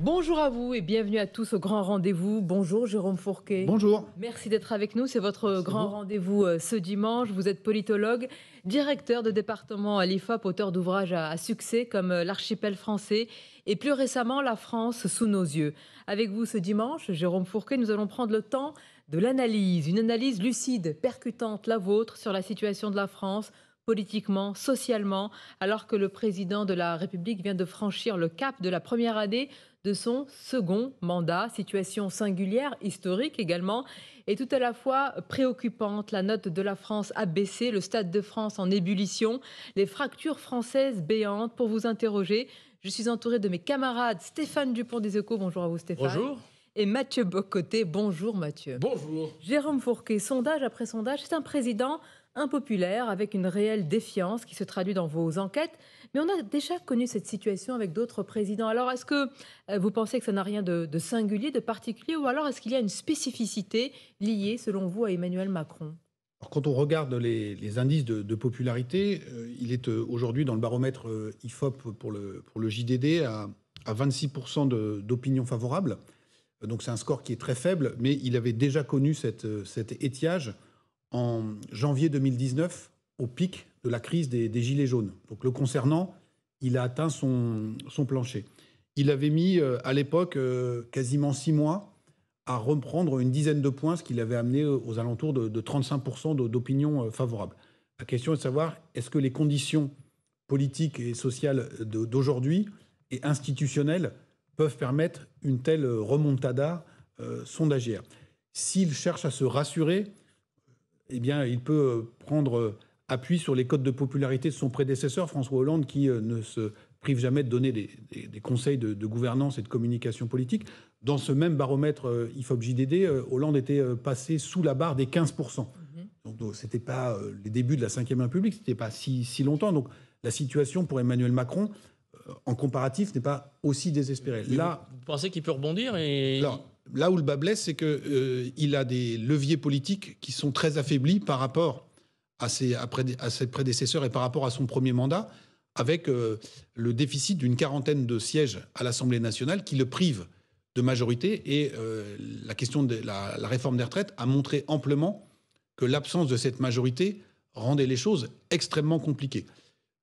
Bonjour à vous et bienvenue à tous au grand rendez-vous. Bonjour Jérôme Fourquet. Bonjour. Merci d'être avec nous. C'est votre grand rendez-vous euh, ce dimanche. Vous êtes politologue, directeur de département à l'IFOP, auteur d'ouvrages à succès comme euh, L'archipel français et plus récemment La France sous nos yeux. Avec vous ce dimanche, Jérôme Fourquet, nous allons prendre le temps de l'analyse, une analyse lucide, percutante, la vôtre, sur la situation de la France politiquement, socialement, alors que le président de la République vient de franchir le cap de la première année de son second mandat. Situation singulière, historique également, et tout à la fois préoccupante. La note de la France a baissé, le Stade de France en ébullition, les fractures françaises béantes. Pour vous interroger, je suis entouré de mes camarades Stéphane Dupont des Échos. Bonjour à vous Stéphane. Bonjour et Mathieu Bocoté. Bonjour Mathieu. Bonjour. Jérôme Fourquet, sondage après sondage, c'est un président impopulaire, avec une réelle défiance qui se traduit dans vos enquêtes. Mais on a déjà connu cette situation avec d'autres présidents. Alors, est-ce que euh, vous pensez que ça n'a rien de, singulier, de particulier, ou alors est-ce qu'il y a une spécificité liée, selon vous, à Emmanuel Macron quand on regarde les, indices de, popularité, euh, il est euh, aujourd'hui dans le baromètre IFOP pour le, pour le JDD à, 26% d'opinion favorable. Donc c'est un score qui est très faible, mais il avait déjà connu cette, cet étiage en janvier 2019, au pic de la crise des, Gilets jaunes. Donc le concernant, il a atteint son, plancher. Il avait mis euh, à l'époque euh, quasiment six mois à reprendre une dizaine de points, ce qui l'avait amené aux alentours de, 35% d'opinion euh, favorable. La question est de savoir, est-ce que les conditions politiques et sociales d'aujourd'hui et institutionnelles peuvent permettre une telle remontada euh, S'il cherche à se rassurer, eh bien, il peut euh, prendre euh, appui sur les codes de popularité de son prédécesseur, François Hollande, qui euh, ne se prive jamais de donner des, conseils de, gouvernance et de communication politique. Dans ce même baromètre IFOP-JDD, Hollande était passé sous la barre des 15%. Mhm. Donc, c'était pas les débuts de la Ve République, n'était pas si, si longtemps. Donc, la situation pour Emmanuel Macron, en comparatif, n'est pas aussi désespérée. Là, vous pensez qu'il peut rebondir et là où le bas blesse, c'est qu'il euh, il a des leviers politiques qui sont très affaiblis par rapport à ses, prédécesseurs et par rapport à son premier mandat, avec euh, le déficit d'une quarantaine de sièges à l'Assemblée nationale qui le prive de majorité. Et euh, la question de la, la, réforme des retraites a montré amplement que l'absence de cette majorité rendait les choses extrêmement compliquées.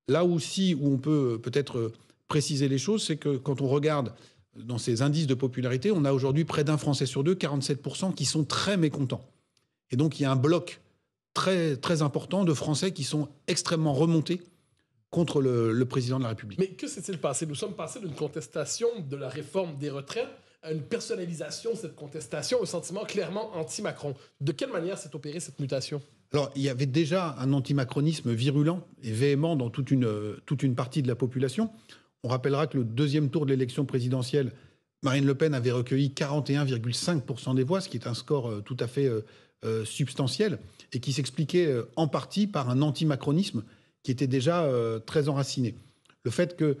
Là aussi où on peut peut-être préciser les choses, c'est que quand on regarde dans ces indices de popularité, on a aujourd'hui près d'un Français sur deux, 47%, qui sont très mécontents. Et donc, il y a un bloc très, très important de Français qui sont extrêmement remontés contre le, président de la République. Mais que s'est-il passé Nous sommes passés d'une contestation de la réforme des retraites à une personnalisation de cette contestation, au sentiment clairement anti-Macron. De quelle manière s'est opérée cette mutation alors, il y avait déjà un antimacronisme virulent et véhément dans toute une, toute une partie de la population. On rappellera que le deuxième tour de l'élection présidentielle, Marine Le Pen avait recueilli 41,5% des voix, ce qui est un score euh, tout à fait euh, euh, substantiel, et qui s'expliquait en partie par un antimacronisme qui était déjà très enraciné. Le fait que,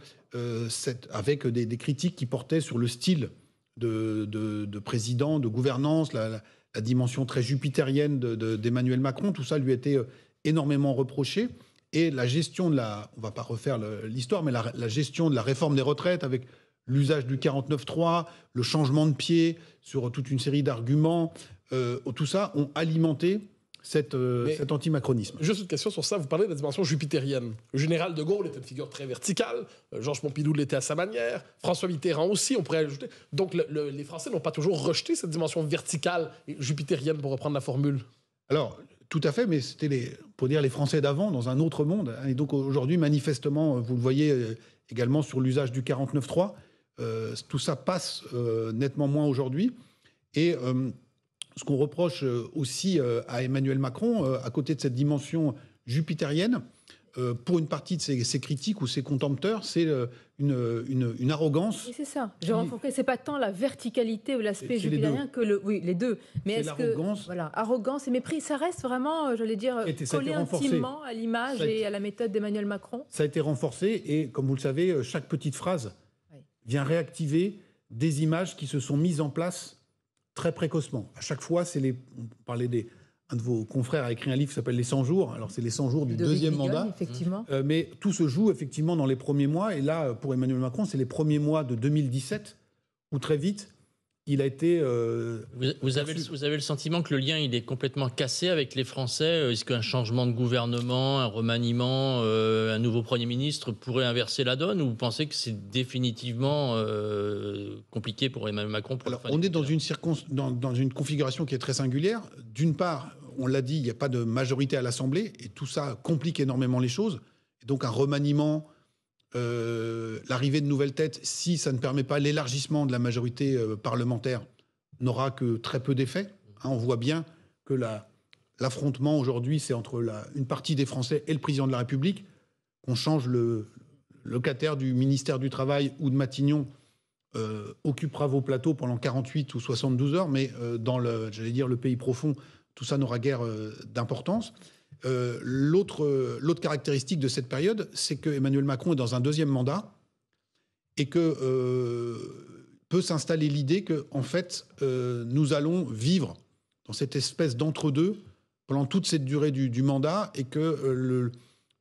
avec des, critiques qui portaient sur le style de, président, de gouvernance, la, dimension très jupitérienne d'Emmanuel Macron, tout ça lui était énormément reproché et la gestion de la, on va pas refaire l'histoire, mais la, gestion de la réforme des retraites avec l'usage du 49-3, le changement de pied sur toute une série d'arguments, euh, tout ça ont alimenté cette, euh, cet antimacronisme. Juste une question sur ça. Vous parlez de la dimension jupitérienne. Le général de Gaulle était une figure très verticale. Euh, Georges Pompidou l'était à sa manière. François Mitterrand aussi, on pourrait ajouter. Donc les Français n'ont pas toujours rejeté cette dimension verticale et jupitérienne, pour reprendre la formule. Alors, tout à fait, mais c'était les, pour dire les Français d'avant dans un autre monde. Et donc aujourd'hui, manifestement, euh, vous le voyez euh, également sur l'usage du 49.3, 3 euh, tout ça passe nettement moins aujourd'hui. Et ce qu'on reproche aussi à Emmanuel Macron, à côté de cette dimension jupitérienne, euh, pour une partie de ces critiques ou ces contempteurs, c'est euh, une, une, une, arrogance. C'est ça. Je c'est pas tant la verticalité ou l'aspect jupitérien que le. Oui, les deux. Mais est-ce que. Voilà, arrogance et mépris, ça reste vraiment, euh, j'allais dire, collé intimement à l'image et à la méthode d'Emmanuel Macron Ça a été renforcé et, comme vous le savez, chaque petite phrase vient réactiver des images qui se sont mises en place très précocement. À chaque fois, c'est les. On parlait des un de vos confrères a écrit un livre qui s'appelle Les 100 jours. Alors, c'est les 100 jours du deuxième mandat. Effectivement. Euh, mais tout se joue effectivement dans les premiers mois. Et là, pour Emmanuel Macron, c'est les premiers mois de 2017 où très vite, a été. Euh, vous, avez le, sentiment que le lien il est complètement cassé avec les Français. Euh, est-ce qu'un changement de gouvernement, un remaniement, euh, un nouveau premier ministre pourrait inverser la donne, ou vous pensez que c'est définitivement compliqué pour Emmanuel Macron pour Alors, on est dans une, configuration qui est très singulière. D'une part, on l'a dit, il n'y a pas de majorité à l'Assemblée, et tout ça complique énormément les choses. donc un remaniement euh, l'arrivée de nouvelles têtes, si ça ne permet pas l'élargissement de la majorité euh, parlementaire, n'aura que très peu d'effet. Hein, on voit bien que l'affrontement aujourd'hui, c'est entre une partie des Français et le président de la République. Qu'on change le locataire du ministère du Travail ou de Matignon euh, occupera vos plateaux pendant 48 ou 72 heures, mais dans le, j'allais dire, le pays profond, tout ça n'aura guère d'importance. Euh, euh, l'autre, caractéristique de cette période, c'est que Emmanuel Macron est dans un deuxième mandat et que euh, peut s'installer l'idée que, en fait, nous allons vivre dans cette espèce d'entre-deux pendant toute cette durée du, mandat et que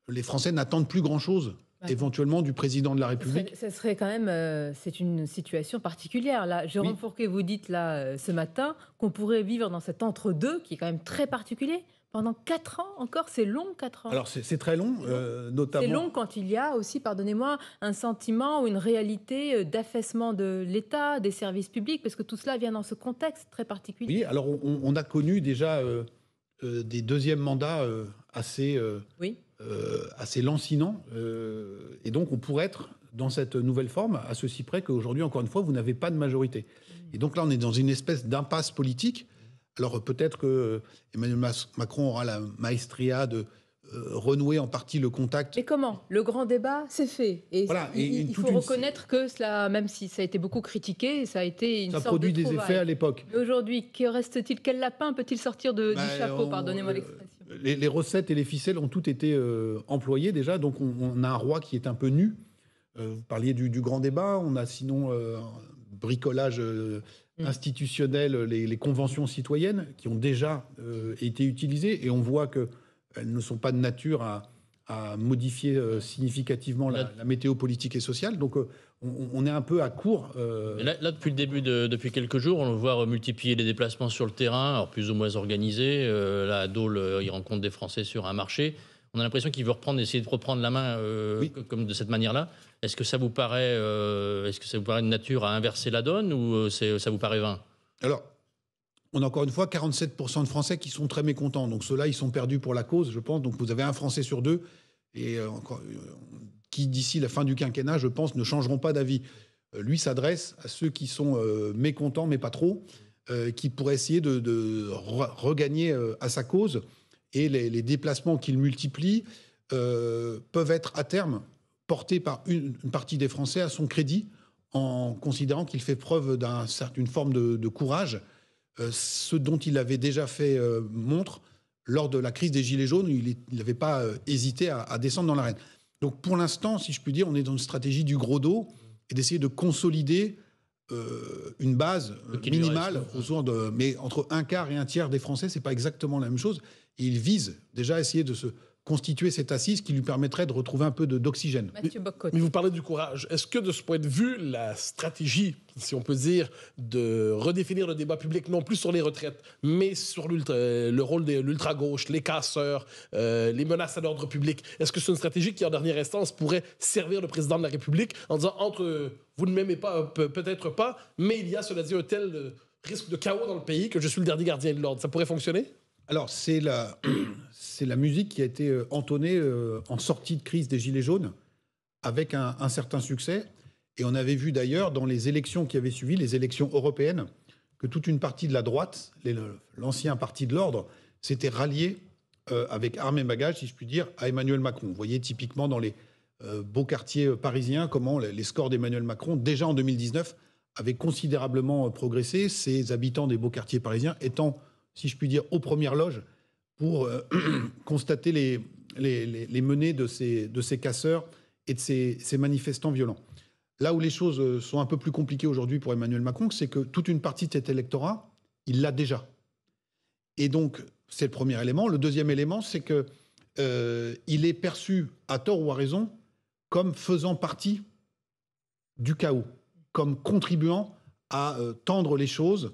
les Français n'attendent plus grand-chose éventuellement du président de la République. Ce serait, quand même, c'est une situation particulière. Là, Jérôme vous dites là ce matin qu'on pourrait vivre dans cet entre-deux qui est quand même très particulier. Pendant quatre ans encore, c'est long quatre ans. Alors c'est très euh, long, notamment. C'est long quand il y a aussi, pardonnez-moi, un sentiment ou une réalité euh, d'affaissement de l'État, des services publics, parce que tout cela vient dans ce contexte très particulier. Oui, alors on, a connu déjà euh, des deuxièmes mandats assez, oui. assez lancinants, et donc on pourrait être dans cette nouvelle forme, à ceci près qu'aujourd'hui, encore une fois, vous n'avez pas de majorité. Mmh. Et donc là, on est dans une espèce d'impasse politique alors euh, peut-être que euh, Emmanuel Macron aura la maestria de euh, renouer en partie le contact. Mais comment Le grand débat, c'est fait. voilà, il, faut reconnaître que cela, même si ça a été beaucoup critiqué, ça a été une ça produit des effets à l'époque. Aujourd'hui, que reste-t-il Quel lapin peut-il sortir de, du bah, chapeau Pardonnez-moi l'expression. Les, recettes et les ficelles ont toutes été employées déjà, donc on, a un roi qui est un peu nu. vous parliez du, grand débat, on a sinon un bricolage Mmh. institutionnelles, les, conventions citoyennes qui ont déjà euh, été utilisées et on voit qu'elles euh, ne sont pas de nature à, modifier euh, significativement la, météo politique et sociale. Donc on, est un peu à court. Là, depuis le début, depuis quelques jours, on voit multiplier les déplacements sur le terrain, alors plus ou moins organisés. là, à Dole, il rencontre des Français sur un marché. On a l'impression qu'il veut reprendre, essayer de reprendre la main comme de cette manière-là. Est-ce que ça vous paraît, euh, est-ce que ça vous paraît de nature à inverser la donne ou euh, ça vous paraît vain Alors, on a encore une fois 47% de Français qui sont très mécontents. Donc ceux-là, ils sont perdus pour la cause, je pense. Donc vous avez un Français sur deux et euh, qui d'ici la fin du quinquennat, je pense, ne changeront pas d'avis. lui s'adresse à ceux qui sont mécontents, mais pas trop, qui pourraient essayer de, regagner à sa cause. Et les, les déplacements qu'il multiplie peuvent être à terme porté par une, partie des Français à son crédit en considérant qu'il fait preuve d'une certaine forme de, courage, euh, ce dont il avait déjà fait euh, montre lors de la crise des Gilets jaunes, il n'avait pas euh, hésité à, descendre dans l'arène. Donc pour l'instant, si je puis dire, on est dans une stratégie du gros dos et d'essayer de consolider une base minimale de... Mais entre un quart et un tiers des Français, ce n'est pas exactement la même chose. Et il vise déjà à essayer de se constituer cette assise qui lui permettrait de retrouver un peu d'oxygène. Mais vous parlez du courage. Est-ce que de ce point de vue, la stratégie, si on peut dire, de redéfinir le débat public, non plus sur les retraites, mais sur le rôle de l'ultra-gauche, les casseurs, euh, les menaces à l'ordre public, est-ce que c'est une stratégie qui, en dernière instance, pourrait servir le président de la République en disant, entre vous ne m'aimez pas, peut-être pas, mais il y a, cela dit, un tel euh, risque de chaos dans le pays que je suis le dernier gardien de l'ordre Ça pourrait fonctionner alors, c'est la, c'est la musique qui a été euh, entonnée euh, en sortie de crise des Gilets jaunes, avec un, certain succès. Et on avait vu d'ailleurs dans les élections qui avaient suivi, les élections européennes, que toute une partie de la droite, l'ancien parti de l'ordre, s'était ralliée euh, avec armes et bagages, si je puis dire, à Emmanuel Macron. Vous voyez typiquement dans les beaux quartiers parisiens comment les scores d'Emmanuel Macron, déjà en 2019, avaient considérablement progressé, Ses habitants des beaux quartiers parisiens étant si je puis dire, aux premières loges pour euh, constater les, les, les, menées de ces, de ces casseurs et de ces, ces manifestants violents. Là où les choses euh, sont un peu plus compliquées aujourd'hui pour Emmanuel Macron, c'est que toute une partie de cet électorat, il l'a déjà. Et donc, c'est le premier élément. Le deuxième élément, c'est que euh, il est perçu, à tort ou à raison, comme faisant partie du chaos, comme contribuant à tendre les choses.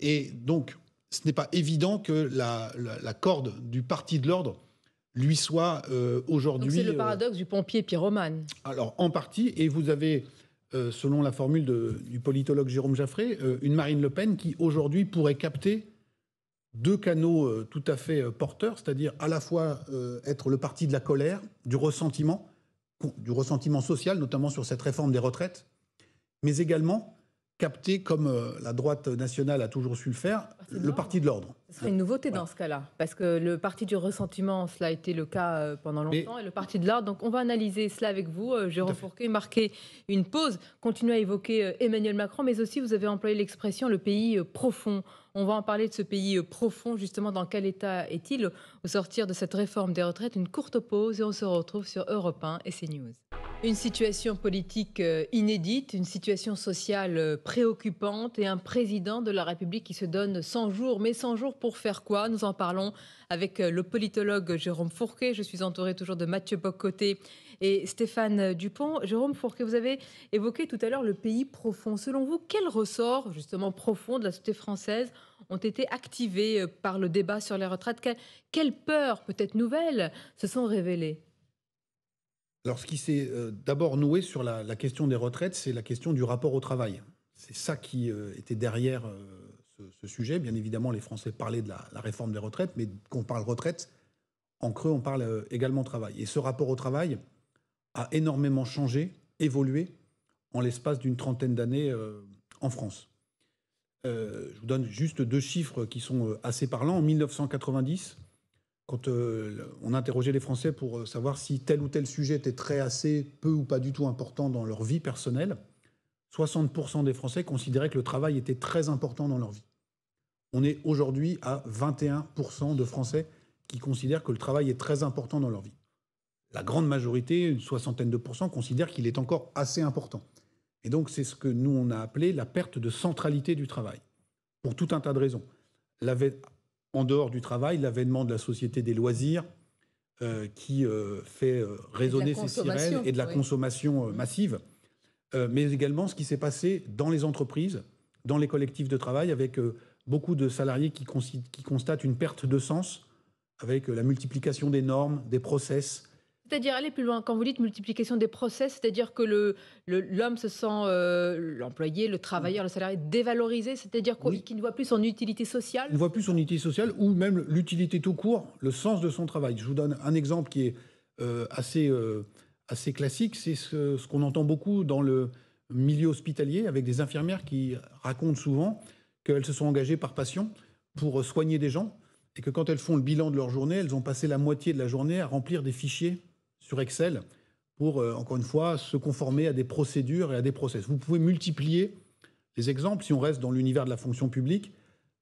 et donc, ce n'est pas évident que la, corde du parti de l'ordre lui soit euh, aujourd'hui. C'est le euh, paradoxe du pompier pyromane. Alors, en partie, et vous avez, euh, selon la formule du politologue Jérôme Jaffré, une Marine Le Pen qui aujourd'hui pourrait capter deux canaux tout à fait porteurs, c'est-à-dire à la fois être le parti de la colère, du ressentiment, du ressentiment social, notamment sur cette réforme des retraites, mais également capté comme euh, la droite nationale a toujours su le faire, ah, le parti de l'ordre. Ce serait une nouveauté dans ce cas-là, parce que le parti du ressentiment, cela a été le cas euh, pendant longtemps, et le parti de l'ordre. Donc on va analyser cela avec vous, euh, Jérôme Fourquet, marquer une pause, continuer à évoquer Emmanuel Macron, mais aussi vous avez employé l'expression le pays profond. On va en parler de ce pays profond, justement, dans quel état est-il au sortir de cette réforme des retraites Une courte pause et on se retrouve sur Europe 1 et CNews. Une situation politique euh, inédite, une situation sociale euh, préoccupante et un président de la République qui se donne 100 jours. Mais 100 jours pour faire quoi Nous en parlons avec euh, le politologue Jérôme Fourquet. Je suis entouré toujours de Mathieu Bocoté et Stéphane Dupont. Jérôme Fourquet, vous avez évoqué tout à l'heure le pays profond. Selon vous, quels ressorts justement profonds de la société française ont été activés par le débat sur les retraites Quelles peurs, peut-être nouvelles, se sont révélées alors, ce qui s'est euh, d'abord noué sur la, question des retraites, c'est la question du rapport au travail. C'est ça qui euh, était derrière euh, ce, sujet. Bien évidemment, les Français parlaient de la, la réforme des retraites, mais qu'on parle retraite, en creux, on parle également travail. Et ce rapport au travail a énormément changé, évolué en l'espace d'une trentaine d'années en France. je vous donne juste deux chiffres qui sont assez parlants. En 1990, quand euh, on interrogeait les Français pour euh, savoir si tel ou tel sujet était très assez, peu ou pas du tout important dans leur vie personnelle, 60% des Français considéraient que le travail était très important dans leur vie. On est aujourd'hui à 21% de Français qui considèrent que le travail est très important dans leur vie. La grande majorité, une soixantaine de pourcents, considèrent qu'il est encore assez important. Et donc c'est ce que nous on a appelé la perte de centralité du travail, pour tout un tas de raisons en dehors du travail, l'avènement de la société des loisirs euh, qui euh, fait euh, résonner ces sirènes et de la consommation mmh. massive, mais également ce qui s'est passé dans les entreprises, dans les collectifs de travail, avec beaucoup de salariés qui, qui, constatent une perte de sens avec la multiplication des normes, des process, c'est-à-dire aller plus loin. Quand vous dites multiplication des procès, c'est-à-dire que l'homme le, se sent, euh, l'employé, le travailleur, le salarié, dévalorisé, c'est-à-dire qu'il ne voit plus son utilité sociale Il ne voit plus son utilité sociale ou même l'utilité tout court, le sens de son travail. Je vous donne un exemple qui est euh, assez, euh, assez classique, c'est ce qu'on entend beaucoup dans le milieu hospitalier avec des infirmières qui racontent souvent qu'elles se sont engagées par passion pour soigner des gens et que quand elles font le bilan de leur journée, elles ont passé la moitié de la journée à remplir des fichiers sur Excel pour, euh, encore une fois, se conformer à des procédures et à des process. Vous pouvez multiplier les exemples si on reste dans l'univers de la fonction publique.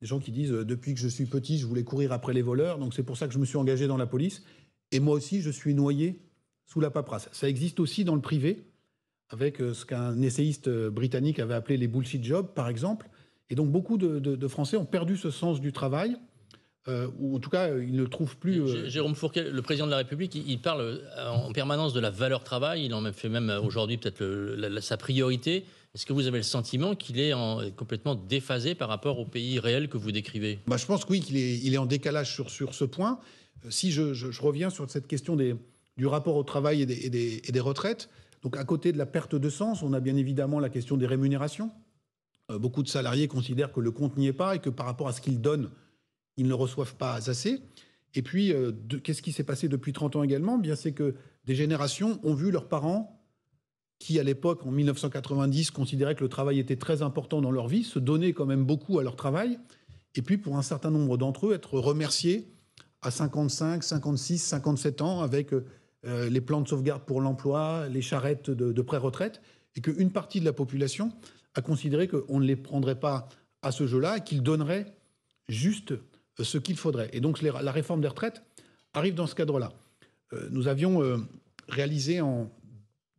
Des gens qui disent euh, Depuis que je suis petit, je voulais courir après les voleurs, donc c'est pour ça que je me suis engagé dans la police. Et moi aussi, je suis noyé sous la paperasse. Ça existe aussi dans le privé, avec euh, ce qu'un essayiste britannique avait appelé les bullshit jobs, par exemple. Et donc beaucoup de, de Français ont perdu ce sens du travail euh, ou en tout cas, il ne trouve plus. Euh, Jérôme Fourquet, le président de la République, il, parle euh, en permanence de la valeur travail. Il en fait même aujourd'hui peut-être sa priorité. Est-ce que vous avez le sentiment qu'il est complètement déphasé par rapport au pays réel que vous décrivez bah, Je pense que oui, qu'il est, il est en décalage sur, ce point. Si je, reviens sur cette question du rapport au travail et des, retraites, donc à côté de la perte de sens, on a bien évidemment la question des rémunérations. beaucoup de salariés considèrent que le compte n'y est pas et que par rapport à ce qu'ils donnent ils ne reçoivent pas assez. Et puis, euh, qu'est-ce qui s'est passé depuis 30 ans également eh Bien, c'est que des générations ont vu leurs parents, qui à l'époque, en 1990, considéraient que le travail était très important dans leur vie, se donner quand même beaucoup à leur travail, et puis pour un certain nombre d'entre eux, être remerciés à 55, 56, 57 ans avec euh, les plans de sauvegarde pour l'emploi, les charrettes de, de pré-retraite, et qu'une partie de la population a considéré qu'on ne les prendrait pas à ce jeu-là et qu'ils donneraient juste ce qu'il faudrait. Et donc la réforme des retraites arrive dans ce cadre-là. Euh, nous avions euh, réalisé en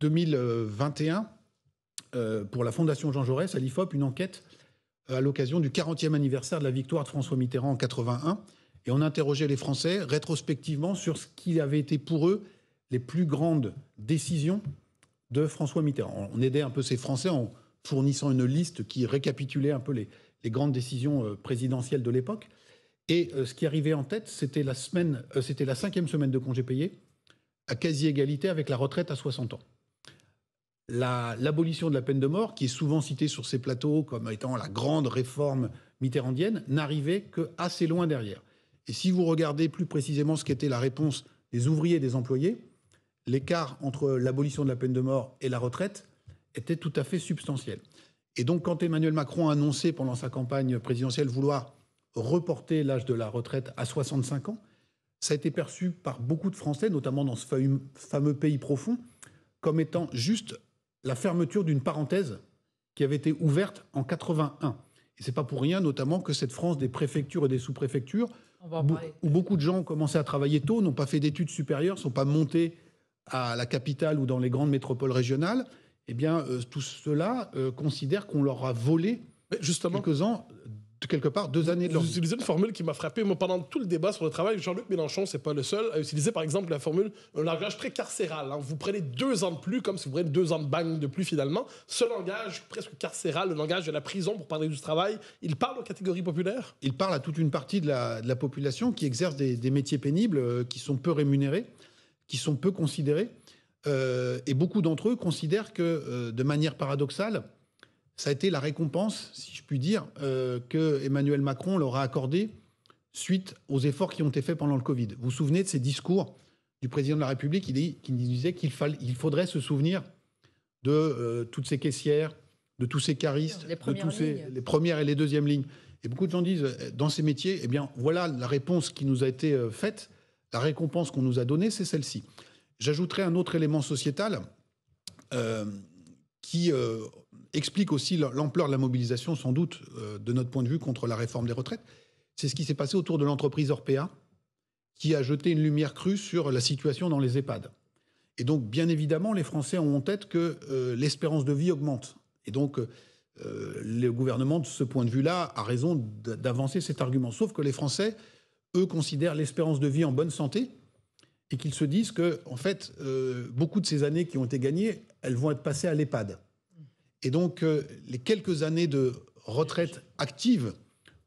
2021, euh, pour la Fondation Jean Jaurès, à l'IFOP, une enquête à l'occasion du 40e anniversaire de la victoire de François Mitterrand en 81. Et on interrogeait les Français rétrospectivement sur ce qui avait été pour eux les plus grandes décisions de François Mitterrand. On aidait un peu ces Français en fournissant une liste qui récapitulait un peu les grandes décisions présidentielles de l'époque. Et euh, ce qui arrivait en tête, c'était la, euh, cinquième semaine de congé payé, à quasi-égalité avec la retraite à 60 ans. l'abolition de la peine de mort, qui est souvent citée sur ces plateaux comme étant la grande réforme mitterrandienne, n'arrivait que assez loin derrière. Et si vous regardez plus précisément ce qu'était la réponse des ouvriers et des employés, l'écart entre l'abolition de la peine de mort et la retraite était tout à fait substantiel. Et donc, quand Emmanuel Macron a annoncé pendant sa campagne présidentielle vouloir reporter l'âge de la retraite à 65 ans, ça a été perçu par beaucoup de Français, notamment dans ce fameux pays profond, comme étant juste la fermeture d'une parenthèse qui avait été ouverte en 81. Et c'est pas pour rien, notamment, que cette France des préfectures et des sous-préfectures, où beaucoup de gens ont commencé à travailler tôt, n'ont pas fait d'études supérieures, ne sont pas montés à la capitale ou dans les grandes métropoles régionales, eh bien, euh, tout cela euh, considère qu'on leur a volé Justement. quelques ans quelque part deux années de leur Vous utilisez une formule qui m'a frappé. Moi, pendant tout le débat sur le travail, Jean-Luc Mélenchon, c'est pas le seul, à utiliser par exemple la formule un langage très carcéral. Hein. Vous prenez deux ans de plus, comme si vous prenez deux ans de bagne de plus finalement. Ce langage presque carcéral, le langage de la prison pour parler du travail, il parle aux catégories populaires Il parle à toute une partie de la, population qui exerce des, métiers pénibles, euh, qui sont peu rémunérés, qui sont peu considérés. Euh, et beaucoup d'entre eux considèrent que, euh, de manière paradoxale, ça a été la récompense, si je puis dire, euh, que Emmanuel Macron leur a accordée suite aux efforts qui ont été faits pendant le Covid. Vous vous souvenez de ces discours du président de la République qui, disait qu'il il faudrait se souvenir de euh, toutes ces caissières, de tous ces caristes, de tous les premières et les deuxièmes lignes. Et beaucoup de gens disent, euh, dans ces métiers, eh bien, voilà la réponse qui nous a été euh, faite, la récompense qu'on nous a donnée, c'est celle-ci. J'ajouterai un autre élément sociétal qui explique aussi l'ampleur de la mobilisation, sans doute, euh, de notre point de vue, contre la réforme des retraites. C'est ce qui s'est passé autour de l'entreprise Orpea, qui a jeté une lumière crue sur la situation dans les EHPAD. Et donc, bien évidemment, les Français ont en tête que euh, l'espérance de vie augmente. Et donc, euh, le gouvernement, de ce point de vue-là, a raison d'avancer cet argument. Sauf que les Français, eux, considèrent l'espérance de vie en bonne santé et qu'ils se disent que, en fait, beaucoup de ces années qui ont été gagnées, elles vont être passées à l'EHPAD. Et donc, euh, les quelques années de retraite active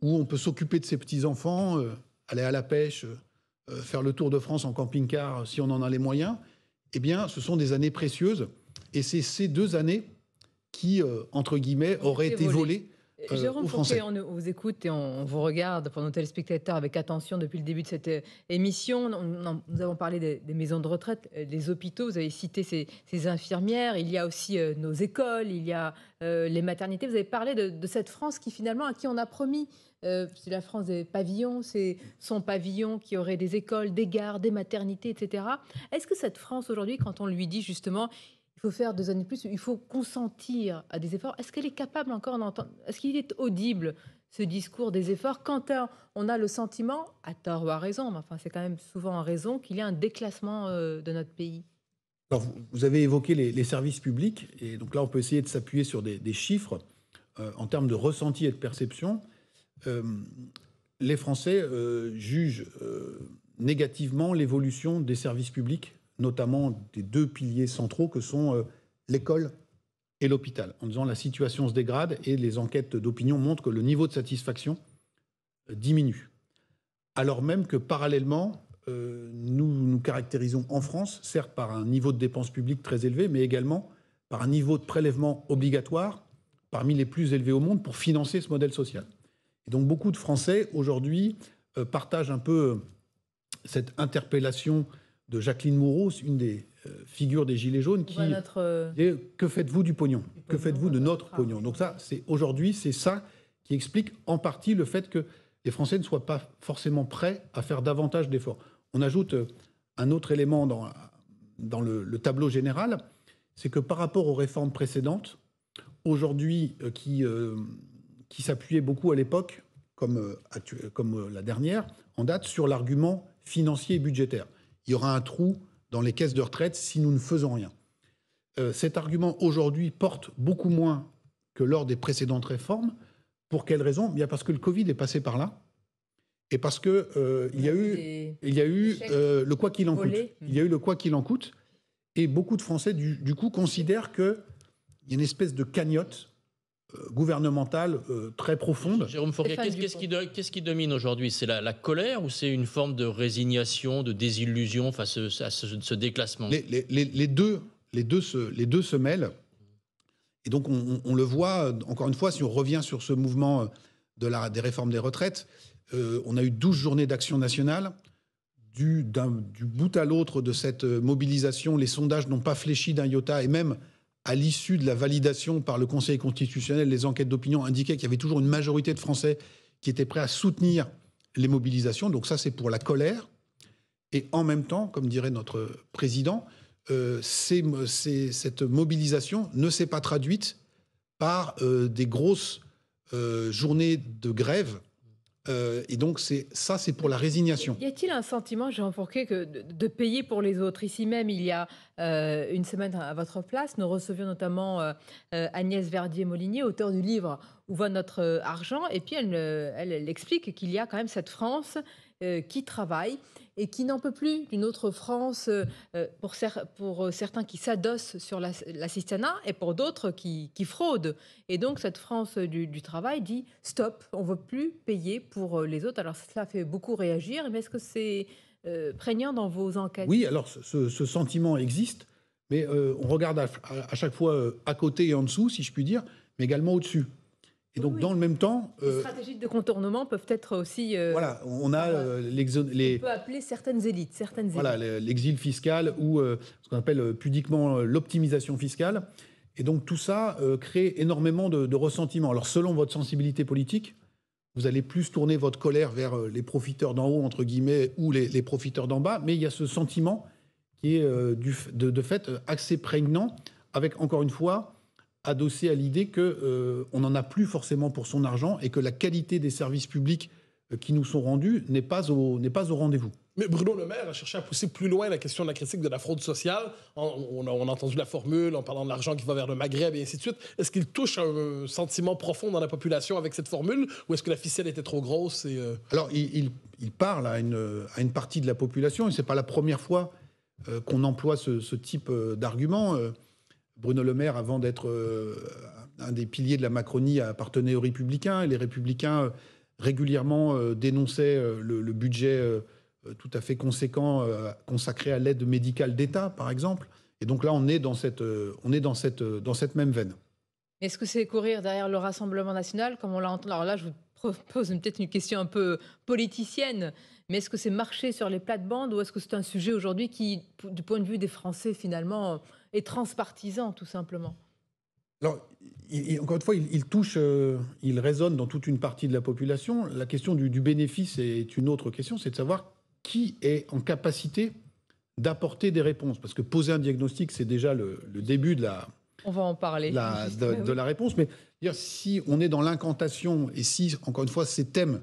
où on peut s'occuper de ses petits-enfants, euh, aller à la pêche, euh, faire le tour de France en camping-car si on en a les moyens, eh bien, ce sont des années précieuses. Et c'est ces deux années qui, entre guillemets, auraient été volées euh, Jérôme on vous écoute et on vous regarde pour nos téléspectateurs avec attention depuis le début de cette euh, émission. Nous avons parlé des, maisons de retraite, euh, des hôpitaux, vous avez cité ces, infirmières, il y a aussi nos écoles, il y a les maternités. Vous avez parlé de, cette France qui finalement, à qui on a promis, c'est la France des pavillons, c'est son pavillon qui aurait des écoles, des gares, des maternités, etc. Est-ce que cette France aujourd'hui, quand on lui dit justement, il faut faire deux années plus, il faut consentir à des efforts. Est-ce qu'elle est capable encore d'entendre Est-ce qu'il est audible ce discours des efforts quand euh, on a le sentiment, à tort ou à raison, mais enfin c'est quand même souvent en raison, qu'il y a un déclassement euh, de notre pays Alors vous, avez évoqué les, services publics, et donc là on peut essayer de s'appuyer sur des, chiffres euh, en termes de ressenti et de perception. les Français jugent négativement l'évolution des services publics notamment des deux piliers centraux que sont euh, l'école et l'hôpital, en disant la situation se dégrade et les enquêtes d'opinion montrent que le niveau de satisfaction euh, diminue. Alors même que parallèlement, euh, nous nous caractérisons en France, certes par un niveau de dépenses publiques très élevé, mais également par un niveau de prélèvement obligatoire parmi les plus élevés au monde pour financer ce modèle social. Et donc beaucoup de Français aujourd'hui partagent un peu cette interpellation de Jacqueline Mouroux, une des euh, figures des Gilets jaunes, qui dit « euh, que faites-vous du pognon, Que faites-vous de euh, notre pognon Donc ça, c'est aujourd'hui, c'est ça qui explique en partie le fait que les Français ne soient pas forcément prêts à faire davantage d'efforts. On ajoute un autre élément dans, le, tableau général, c'est que par rapport aux réformes précédentes, aujourd'hui, qui, qui s'appuyaient beaucoup à l'époque, comme, comme la dernière, en date, sur l'argument financier et budgétaire il y aura un trou dans les caisses de retraite si nous ne faisons rien. Euh, cet argument aujourd'hui porte beaucoup moins que lors des précédentes réformes. Pour quelle raison Bien parce que le Covid est passé par là et parce que euh, il, y eu, il, y a eu, euh, le quoi qu'il en coûte. Il y a eu le quoi qu'il en coûte. Et beaucoup de Français, du, du coup, considèrent qu'il y a une espèce de cagnotte gouvernementale euh, très profonde. Jérôme Fourier, qu'est-ce, qui, domine aujourd'hui C'est la, colère ou c'est une forme de résignation, de désillusion face à ce, déclassement les, deux, les, deux se, les deux se mêlent. Et donc on, le voit, encore une fois, si on revient sur ce mouvement euh, de la, des réformes des retraites, euh, on a eu 12 journées d'action nationale. Du, du bout à l'autre de cette mobilisation, les sondages n'ont pas fléchi d'un iota et même à l'issue de la validation par le Conseil constitutionnel, les enquêtes d'opinion indiquaient qu'il y avait toujours une majorité de Français qui étaient prêts à soutenir les mobilisations. Donc ça, c'est pour la colère. Et en même temps, comme dirait notre président, euh, cette mobilisation ne s'est pas traduite par euh, des grosses euh, journées de grève euh, et donc, ça, c'est pour la résignation. Y a-t-il un sentiment, j'ai remarqué, que de, payer pour les autres Ici même, il y a euh, une semaine à votre place, nous recevions notamment euh, Agnès Verdier-Molinier, auteur du livre Où va notre argent Et puis, elle explique qu'il y a quand même cette France euh, qui travaille et qui n'en peut plus d'une autre France, euh, euh, pour, certains qui s'adosse sur l'assistanat et pour d'autres qui, qui, fraudent. Et donc cette France du, travail dit stop, on ne veut plus payer pour les autres. Alors cela fait beaucoup réagir, mais est-ce que c'est prégnant dans vos enquêtes Oui, alors ce, sentiment existe, mais on regarde à chaque fois à côté et en dessous, si je puis dire, mais également au-dessus. Et donc, dans le même temps. Les euh, stratégies de contournement peuvent être aussi. Euh, voilà, on a euh, les. On peut appeler certaines élites. Certaines voilà, l'exil fiscal ou ce qu'on appelle pudiquement l'optimisation fiscale. Et donc, tout ça crée énormément de, de ressentiments. Alors, selon votre sensibilité politique, vous allez plus tourner votre colère vers les profiteurs d'en haut, entre guillemets, ou les, profiteurs d'en bas. Mais il y a ce sentiment qui est du, de, de, fait assez prégnant, avec encore une fois adossé à l'idée qu'on euh, n'en a plus forcément pour son argent et que la qualité des services publics euh, qui nous sont rendus n'est pas au, pas au rendez-vous. Mais Bruno Le Maire a cherché à pousser plus loin la question de la critique de la fraude sociale. On, a, entendu la formule en parlant de l'argent qui va vers le Maghreb et ainsi de suite. Est-ce qu'il touche un sentiment profond dans la population avec cette formule ou est-ce que la ficelle était trop grosse et, euh, Alors, il, il, parle à une, à une partie de la population et ce n'est pas la première fois qu'on emploie ce, type d'argument. Bruno Le Maire, avant d'être euh, un des piliers de la Macronie, appartenait aux Républicains. Et les Républicains euh, régulièrement euh, dénonçaient le, budget tout à fait conséquent consacré à l'aide médicale d'État, par exemple. Et donc là, on est dans cette, on est dans cette, dans cette même veine. Est-ce que c'est courir derrière le Rassemblement national, comme on l'a entendu Alors là, je vous pose peut-être une question un peu politicienne, mais est-ce que c'est marcher sur les plates-bandes ou est-ce que c'est un sujet aujourd'hui qui, du point de vue des Français, finalement, et transpartisan, tout simplement. Alors, encore une fois, il, touche, euh, il résonne dans toute une partie de la population. La question du, bénéfice est une autre question, c'est de savoir qui est en capacité d'apporter des réponses. Parce que poser un diagnostic, c'est déjà le, début de la... On va en parler. de, la réponse. Mais si on est dans l'incantation et si, encore une fois, ces thèmes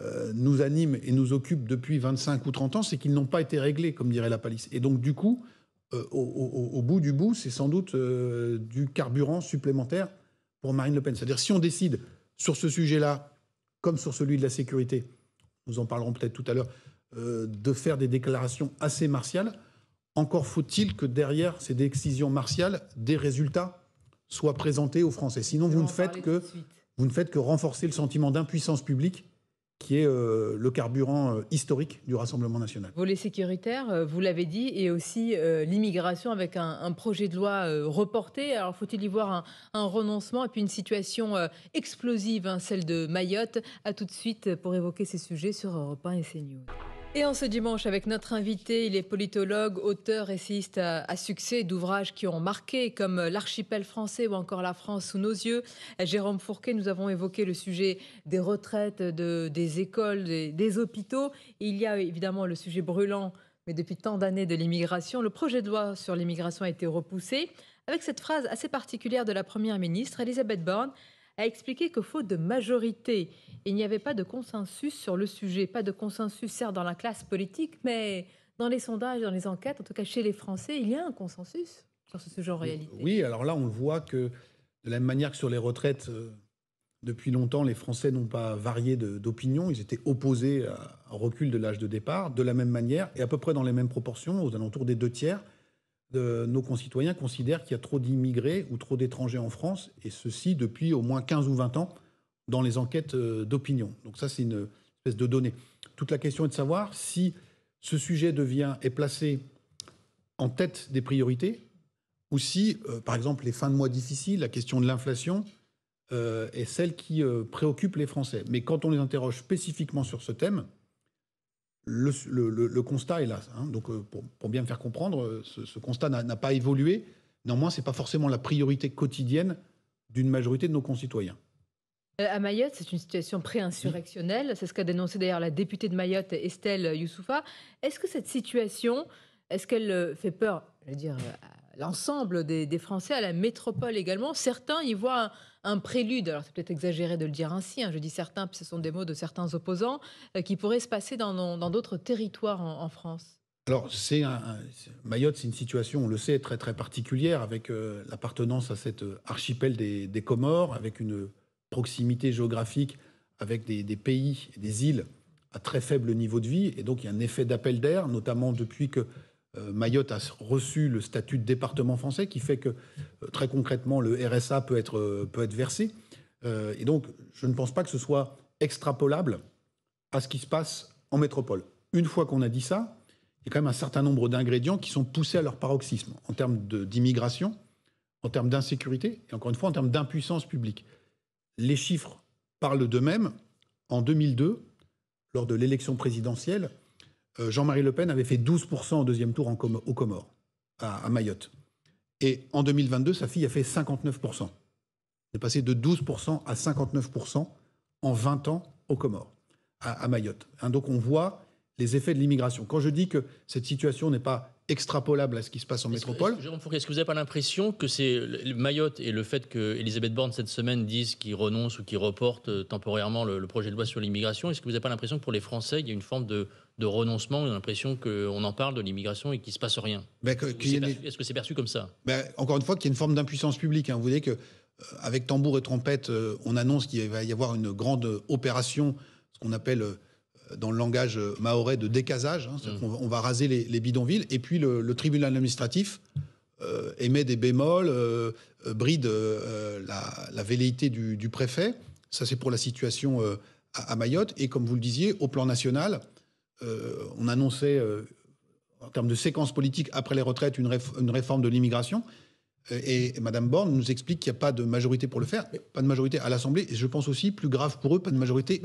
euh, nous animent et nous occupent depuis 25 ou 30 ans, c'est qu'ils n'ont pas été réglés, comme dirait la palisse. Et donc, du coup, euh, au, bout du bout, c'est sans doute euh, du carburant supplémentaire pour Marine Le Pen. C'est-à-dire, si on décide sur ce sujet-là, comme sur celui de la sécurité, nous en parlerons peut-être tout à l'heure, euh, de faire des déclarations assez martiales, encore faut-il que derrière ces décisions martiales, des résultats soient présentés aux Français. Sinon, vous ne, faites que, vous ne faites que renforcer le sentiment d'impuissance publique qui est euh, le carburant euh, historique du Rassemblement national. Volet sécuritaire, euh, vous l'avez dit, et aussi l'immigration avec un, projet de loi reporté. Alors faut-il y voir un, renoncement et puis une situation explosive, hein, celle de Mayotte À tout de suite pour évoquer ces sujets sur Europe 1 et CNews. Et en ce dimanche, avec notre invité, il est politologue, auteur, essayiste à, succès d'ouvrages qui ont marqué, comme L'archipel français ou encore La France sous nos yeux. Jérôme Fourquet, nous avons évoqué le sujet des retraites, des écoles, des, hôpitaux. il y a évidemment le sujet brûlant, mais depuis tant d'années, de l'immigration. Le projet de loi sur l'immigration a été repoussé, avec cette phrase assez particulière de la Première ministre, Elisabeth Borne a expliqué que faute de majorité, il n'y avait pas de consensus sur le sujet, pas de consensus certes dans la classe politique, mais dans les sondages, dans les enquêtes, en tout cas chez les Français, il y a un consensus sur ce genre de réalité. Oui, alors là, on voit que de la même manière que sur les retraites, euh, depuis longtemps, les Français n'ont pas varié d'opinion. Ils étaient opposés à, un recul de l'âge de départ, de la même manière et à peu près dans les mêmes proportions, aux alentours des deux tiers nos concitoyens considèrent qu'il y a trop d'immigrés ou trop d'étrangers en France, et ceci depuis au moins 15 ou 20 ans dans les enquêtes euh, d'opinion. Donc ça, c'est une espèce de donnée. Toute la question est de savoir si ce sujet devient, est placé en tête des priorités, ou si, euh, par exemple, les fins de mois difficiles, la question de l'inflation, euh, est celle qui préoccupe les Français. Mais quand on les interroge spécifiquement sur ce thème, le, constat est là. Hein. Donc, euh, pour, bien me faire comprendre, euh, ce, ce constat n'a pas évolué. Néanmoins, ce n'est pas forcément la priorité quotidienne d'une majorité de nos concitoyens. Euh, à Mayotte, c'est une situation pré-insurrectionnelle. C'est ce qu'a dénoncé d'ailleurs la députée de Mayotte, Estelle Youssoufa. Est-ce que cette situation, est-ce qu'elle fait peur, je veux dire, l'ensemble des, Français, à la métropole également. Certains y voient un, prélude, alors c'est peut-être exagéré de le dire ainsi, hein, je dis certains, ce sont des mots de certains opposants, euh, qui pourraient se passer dans, d'autres territoires en, France. Alors, c'est un, Mayotte, c'est une situation, on le sait, très très particulière, avec euh, l'appartenance à cet euh, archipel des, Comores, avec une proximité géographique, avec des, des pays et des îles à très faible niveau de vie, et donc il y a un effet d'appel d'air, notamment depuis que euh, Mayotte a reçu le statut de département français qui fait que euh, très concrètement le RSA peut être, euh, peut versé. et donc je ne pense pas que ce soit extrapolable à ce qui se passe en métropole. Une fois qu'on a dit ça, il y a quand même un certain nombre d'ingrédients qui sont poussés à leur paroxysme en termes d'immigration, en termes d'insécurité et encore une fois en termes d'impuissance publique. Les chiffres parlent d'eux-mêmes. En 2002, lors de l'élection présidentielle, euh, Jean-Marie Le Pen avait fait 12% au deuxième tour en aux Comores, à, Mayotte. Et en 2022, sa fille a fait 59%. Elle est passée de 12% à 59% en 20 ans aux Comores, à, Mayotte. Hein, donc on voit les effets de l'immigration. Quand je dis que cette situation n'est pas extrapolable à ce qui se passe en métropole. Est-ce que, vous n'avez pas l'impression que c'est Mayotte et le fait qu'Elisabeth Borne cette semaine dise qu'ils renonce ou qu'il reporte euh, temporairement le, le, projet de loi sur l'immigration, est-ce que vous n'avez pas l'impression que pour les Français, il y a une forme de, de renoncement. On a l'impression qu'on en parle de l'immigration et qu'il ne se passe rien. Ben, est-ce que c'est perçu, comme ça ben, Encore une fois, qu'il y a une forme d'impuissance publique. Hein. Vous voyez que euh, avec tambour et trompette, euh, on annonce qu'il va y avoir une grande opération, ce qu'on appelle euh, dans le langage maorais de décasage. Hein. Mmh. on, va raser les, bidonvilles. Et puis le, tribunal administratif émet des bémols, bride la, velléité du, préfet. Ça, c'est pour la situation à, à, Mayotte. Et comme vous le disiez, au plan national, euh, on annonçait, euh, en termes de séquence politique, après les retraites, une, réforme de l'immigration. Et, Mme Borne nous explique qu'il n'y a pas de majorité pour le faire, pas de majorité à l'Assemblée. Et je pense aussi, plus grave pour eux, pas de majorité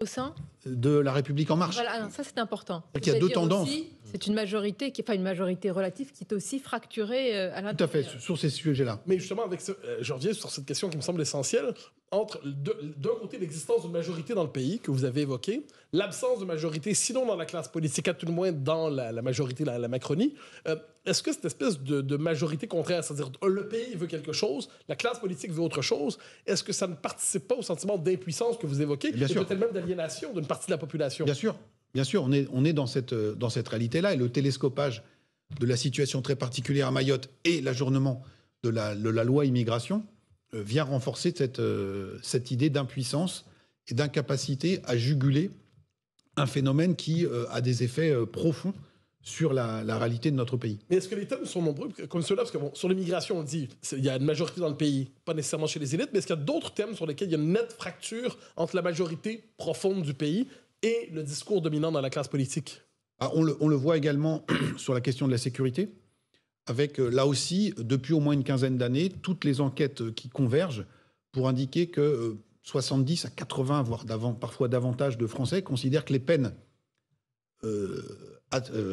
au sein, de la République en marche. Voilà, ça c'est important. Il y a deux tendances. C'est une majorité qui, une majorité relative, qui est aussi fracturée euh, à l'intérieur. Tout à fait sur ces sujets-là. Mais justement, avec ce, sur cette question qui me semble essentielle, entre d'un côté l'existence d'une majorité dans le pays que vous avez évoqué, l'absence de majorité, sinon dans la classe politique, à tout le moins dans la, majorité, la, la Macronie. Euh, est-ce que cette espèce de, majorité contraire, c'est-à-dire oh, le pays veut quelque chose, la classe politique veut autre chose, est-ce que ça ne participe pas au sentiment d'impuissance que vous évoquez, peut-être même d'aliénation d'une partie de la population Bien sûr. Bien sûr, on est, on est dans cette, euh, dans cette réalité-là, et le télescopage de la situation très particulière à Mayotte et l'ajournement de la loi immigration euh, vient renforcer cette, euh, cette idée d'impuissance et d'incapacité à juguler un phénomène qui euh, a des effets profonds sur la, réalité de notre pays. Mais est-ce que les thèmes sont nombreux comme ceux-là Parce que sur l'immigration, on dit, il y a une majorité dans le pays, pas nécessairement chez les élites, mais est-ce qu'il y a d'autres thèmes sur lesquels il y a une nette fracture entre la majorité profonde du pays et le discours dominant dans la classe politique ah, on, le, on, le, voit également sur la question de la sécurité avec euh, là aussi, depuis au moins une quinzaine d'années, toutes les enquêtes euh, qui convergent pour indiquer que 70 euh, à 80, voire parfois davantage de Français considèrent que les peines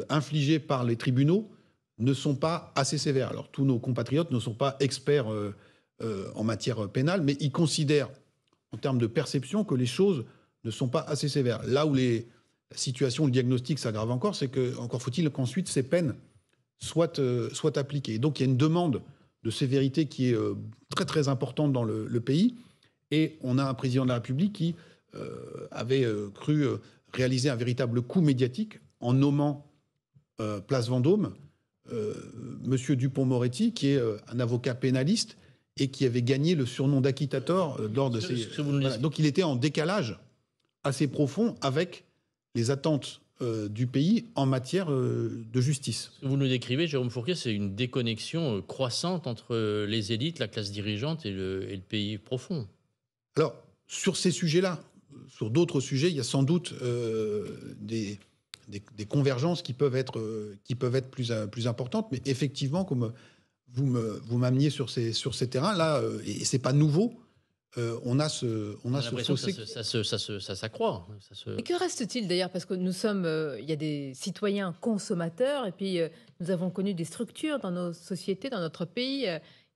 infligées par les tribunaux ne sont pas assez sévères. Alors tous nos compatriotes ne sont pas experts en matière pénale, mais ils considèrent, en termes de perception, que les choses ne sont pas assez sévères. Là où les, la situation, le diagnostic s'aggrave encore, c'est que encore faut-il qu'ensuite ces peines soit, appliqué. Euh, appliquée. Donc il y a une demande de sévérité qui est euh, très très importante dans le, pays. Et on a un président de la République qui euh, avait cru réaliser un véritable coup médiatique en nommant Place Vendôme Monsieur Dupont-Moretti, qui est un avocat pénaliste et qui avait gagné le surnom d'Aquitator lors de ces... Donc il était en décalage assez profond avec les attentes euh, du pays en matière euh, de justice. vous nous décrivez, Jérôme Fourquet, c'est une déconnexion euh, croissante entre les élites, la classe dirigeante et le, pays profond. Alors, sur ces sujets-là, sur d'autres sujets, il y a sans doute des, convergences qui peuvent être, qui peuvent être plus, importantes, mais effectivement, comme vous m'ameniez sur, ces, sur ces terrains-là, et, et c'est pas nouveau, euh, on a ce, on a, ça, ça, ça, s'accroît. Et hein, que reste-t-il d'ailleurs Parce que nous sommes, euh, il y a des citoyens consommateurs, et puis euh, nous avons connu des structures dans nos sociétés, dans notre pays,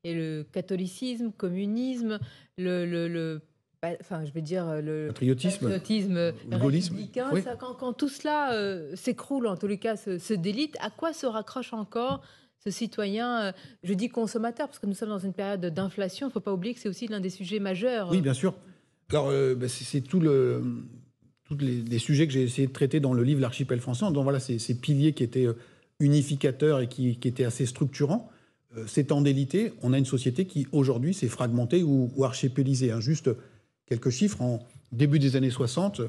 et le catholicisme, communisme, le, le, le bah, enfin, je veux dire le patriotisme, le Quand, tout cela s'écroule, en tous les cas, se délite, à quoi se raccroche encore ce citoyen, euh, je dis consommateur, parce que nous sommes dans une période d'inflation, il ne faut pas oublier que c'est aussi l'un des sujets majeurs. Oui, bien sûr. Alors, euh, bah, c'est tous le, les, sujets que j'ai essayé de traiter dans le livre L'archipel français, donc voilà ces, ces, piliers qui étaient euh, unificateurs et qui, étaient assez structurants. c'est en on a une société qui aujourd'hui s'est fragmentée ou, ou archipélisée. Hein, juste quelques chiffres, en début des années 60,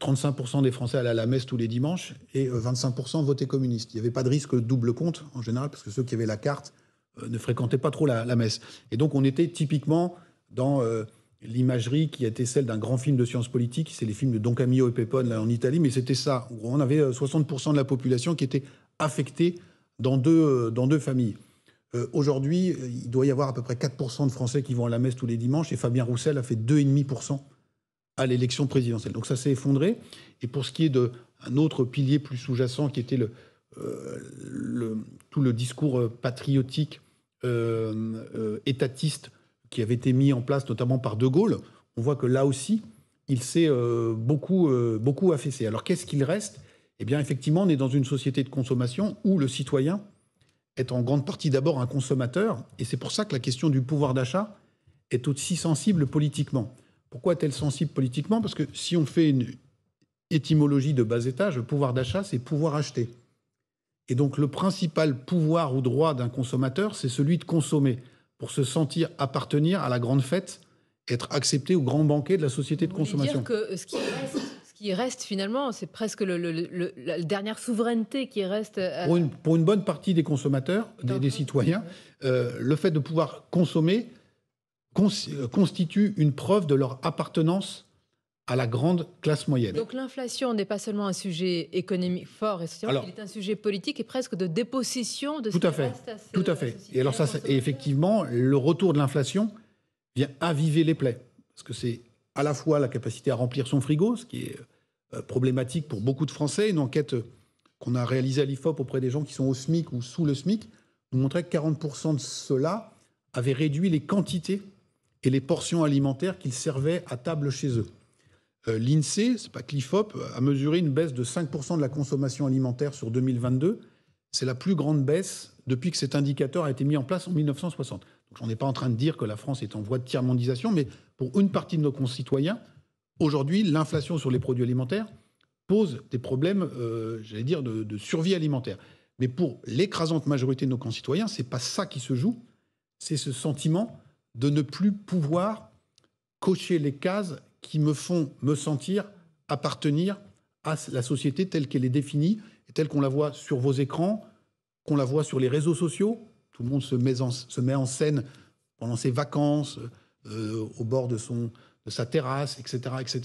35% des Français allaient à la messe tous les dimanches et 25% euh, votaient communiste. Il n'y avait pas de risque double compte en général, parce que ceux qui avaient la carte euh, ne fréquentaient pas trop la, messe. Et donc on était typiquement dans euh, l'imagerie qui était celle d'un grand film de science politique, c'est les films de Don Camillo et Pepone en Italie, mais c'était ça. On avait 60% de la population qui était affectée dans deux, familles. Aujourd'hui, il doit y avoir à peu près 4% de Français qui vont à la messe tous les dimanches, et Fabien Roussel a fait 2,5% à l'élection présidentielle. Donc ça s'est effondré. Et pour ce qui est d'un autre pilier plus sous-jacent qui était euh, tout le discours euh, patriotique euh, étatiste qui avait été mis en place notamment par De Gaulle, on voit que là aussi, il s'est beaucoup, beaucoup affaissé. Alors qu'est-ce qu'il reste Eh bien effectivement, on est dans une société de consommation où le citoyen est en grande partie d'abord un consommateur, et c'est pour ça que la question du pouvoir d'achat est aussi sensible politiquement. Pourquoi est-elle sensible politiquement Parce que si on fait une étymologie de bas étage, le pouvoir d'achat, c'est pouvoir acheter. Et donc le principal pouvoir ou droit d'un consommateur, c'est celui de consommer, pour se sentir appartenir à la grande fête, être accepté au grand banquet de la société de consommation. Dire ce qui reste, finalement, c'est presque la dernière souveraineté qui reste. Pour, une, bonne partie des consommateurs, des, citoyens, euh, le fait de pouvoir consommer euh, constitue une preuve de leur appartenance à la grande classe moyenne. Donc l'inflation n'est pas seulement un sujet économique fort et social, il est un sujet politique et presque de dépossession de tout ce à fait, tout à fait. et alors ça, et effectivement, le retour de l'inflation vient aviver les plaies parce que c'est à la fois la capacité à remplir son frigo, ce qui est euh, problématique pour beaucoup de Français. Une enquête qu'on a réalisée à l'IFOP auprès des gens qui sont au SMIC ou sous le SMIC nous montrait que 40% de ceux-là avaient réduit les quantités et les portions alimentaires qu'ils servaient à table chez eux. Euh, L'INSEE, c'est pas Clifop, a mesuré une baisse de 5% de la consommation alimentaire sur 2022. C'est la plus grande baisse depuis que cet indicateur a été mis en place en 1960. Donc on n'est pas en train de dire que la France est en voie de tiers mais pour une partie de nos concitoyens, aujourd'hui, l'inflation sur les produits alimentaires pose des problèmes, euh, j'allais dire, de, de survie alimentaire. Mais pour l'écrasante majorité de nos concitoyens, c'est pas ça qui se joue, c'est ce sentiment de ne plus pouvoir cocher les cases qui me font me sentir appartenir à la société telle qu'elle est définie et telle qu'on la voit sur vos écrans, qu'on la voit sur les réseaux sociaux. Tout le monde se met en, scène pendant ses vacances, euh, au bord de, son, de sa terrasse, etc., etc.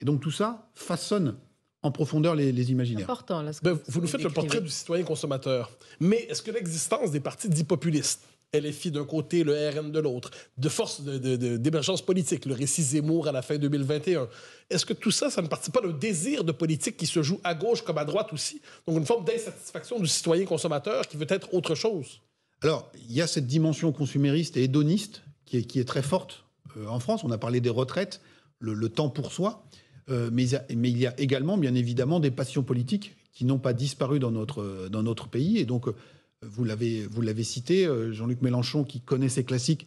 Et donc tout ça façonne en profondeur les, imaginaires. Important, ben, vous nous faites le portrait du citoyen consommateur. Mais est-ce que l'existence des partis dits populistes, LFI d'un côté, le RN de l'autre, de force d'émergence politique, le récit Zemmour à la fin 2021. Est-ce que tout ça, ça ne participe pas d'un désir de politique qui se joue à gauche comme à droite aussi? Donc une forme d'insatisfaction du citoyen consommateur qui veut être autre chose. Alors, il y a cette dimension consumériste et hédoniste qui est, très forte euh, en France. On a parlé des retraites, le, temps pour soi, euh, mais, il y a également, bien évidemment, des passions politiques qui n'ont pas disparu dans notre, euh, dans notre pays. Et donc, vous l'avez cité, euh, Jean-Luc Mélenchon, qui connaît ses classiques,